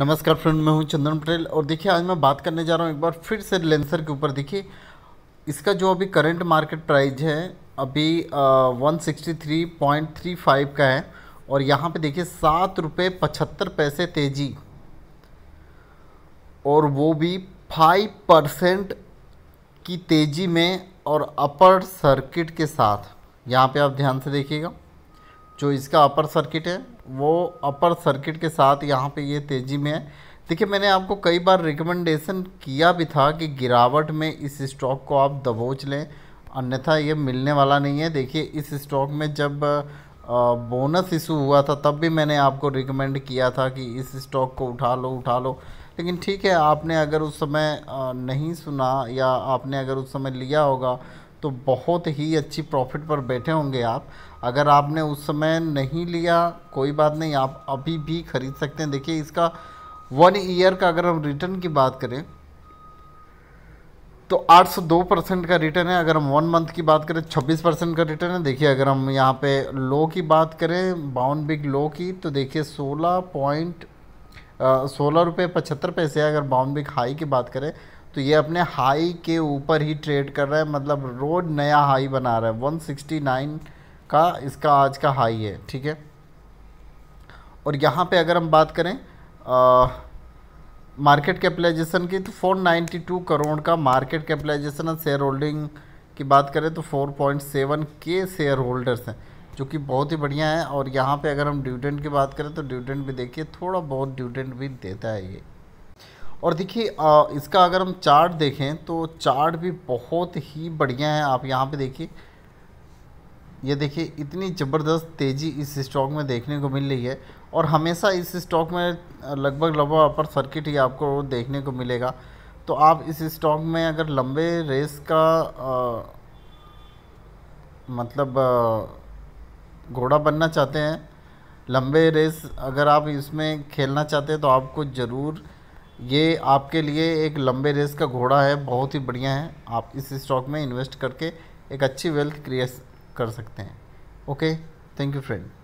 नमस्कार फ्रेंड मैं हूं चंदन पटेल और देखिए आज मैं बात करने जा रहा हूं एक बार फिर से लेंसर के ऊपर देखिए इसका जो अभी करंट मार्केट प्राइस है अभी one sixty three point three five का है और यहाँ पे देखिए सात रुपये पचहत्तर पैसे तेजी और वो भी फाइव परसेंट की तेज़ी में और अपर सर्किट के साथ यहाँ पे आप ध्यान से देखिएगा जो इसका अपर सर्किट है वो अपर सर्किट के साथ यहाँ पे ये तेज़ी में है देखिए मैंने आपको कई बार रिकमेंडेशन किया भी था कि गिरावट में इस स्टॉक को आप दबोच लें अन्यथा ये मिलने वाला नहीं है देखिए इस स्टॉक में जब बोनस इशू हुआ था तब भी मैंने आपको रिकमेंड किया था कि इस स्टॉक को उठा लो उठा लो लेकिन ठीक है आपने अगर उस समय नहीं सुना या आपने अगर उस समय लिया होगा तो बहुत ही अच्छी प्रॉफिट पर बैठे होंगे आप अगर आपने उस समय नहीं लिया कोई बात नहीं आप अभी भी ख़रीद सकते हैं देखिए इसका वन ईयर का अगर हम रिटर्न की बात करें तो 802 परसेंट का रिटर्न है अगर हम वन मंथ की बात करें 26 परसेंट का रिटर्न है देखिए अगर हम यहाँ पे लो की बात करें बाउंड बिग लो की तो देखिए 16 पॉइंट सोलह रुपये पचहत्तर पैसे अगर बाउंड बिग हाई की बात करें तो ये अपने हाई के ऊपर ही ट्रेड कर रहा है मतलब रोज़ नया हाई बना रहा है 169 का इसका आज का हाई है ठीक है और यहाँ पे अगर हम बात करें आ, मार्केट कैपिटलाइजेशन की तो 492 करोड़ का मार्केट कैपिटलाइजेशन और शेयर होल्डिंग की बात करें तो 4.7 के शेयर होल्डर्स हैं जो कि बहुत ही बढ़िया है और यहाँ पे अगर हम डिविडेंड की बात करें तो डिविडेंड भी देखिए थोड़ा बहुत डिविडेंड भी देता है ये और देखिए इसका अगर हम चार्ट देखें तो चार्ट भी बहुत ही बढ़िया है आप यहाँ पे देखिए ये देखिए इतनी ज़बरदस्त तेज़ी इस स्टॉक में देखने को मिल रही है और हमेशा इस स्टॉक में लगभग लगभग अपर सर्किट ही आपको देखने को मिलेगा तो आप इस स्टॉक में अगर लंबे रेस का आ, मतलब घोड़ा बनना चाहते हैं लंबे रेस अगर आप इसमें खेलना चाहते हैं तो आपको ज़रूर ये आपके लिए एक लंबे रेस का घोड़ा है बहुत ही बढ़िया है आप इस स्टॉक में इन्वेस्ट करके एक अच्छी वेल्थ क्रिएट कर सकते हैं ओके थैंक यू फ्रेंड